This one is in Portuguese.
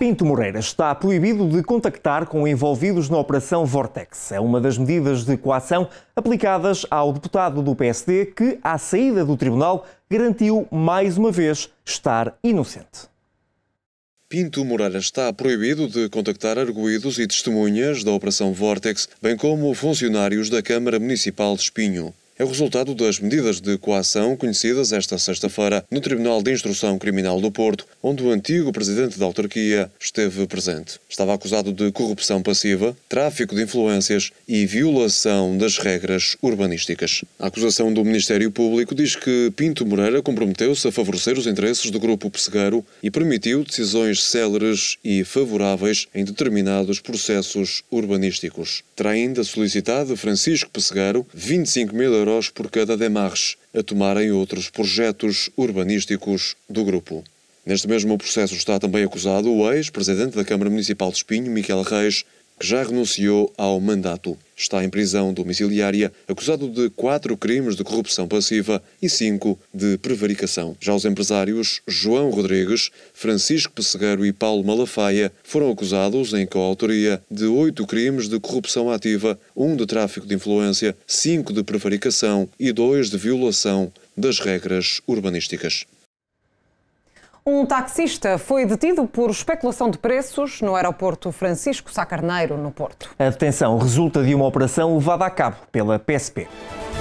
Pinto Moreira está proibido de contactar com envolvidos na Operação Vortex. É uma das medidas de coação aplicadas ao deputado do PSD que, à saída do tribunal, garantiu mais uma vez estar inocente. Pinto Moreira está proibido de contactar arguídos e testemunhas da Operação Vortex, bem como funcionários da Câmara Municipal de Espinho é o resultado das medidas de coação conhecidas esta sexta-feira no Tribunal de Instrução Criminal do Porto, onde o antigo presidente da autarquia esteve presente. Estava acusado de corrupção passiva, tráfico de influências e violação das regras urbanísticas. A acusação do Ministério Público diz que Pinto Moreira comprometeu-se a favorecer os interesses do grupo pessegueiro e permitiu decisões céleres e favoráveis em determinados processos urbanísticos. Terá ainda solicitado Francisco Pessegueiro 25 mil euros euros por cada demarche a tomarem outros projetos urbanísticos do grupo. Neste mesmo processo está também acusado o ex-presidente da Câmara Municipal de Espinho, Miquel Reis, que já renunciou ao mandato. Está em prisão domiciliária, acusado de quatro crimes de corrupção passiva e cinco de prevaricação. Já os empresários João Rodrigues, Francisco Pessegueiro e Paulo Malafaia foram acusados, em coautoria, de oito crimes de corrupção ativa, um de tráfico de influência, cinco de prevaricação e dois de violação das regras urbanísticas. Um taxista foi detido por especulação de preços no aeroporto Francisco Sacarneiro, no Porto. A detenção resulta de uma operação levada a cabo pela PSP.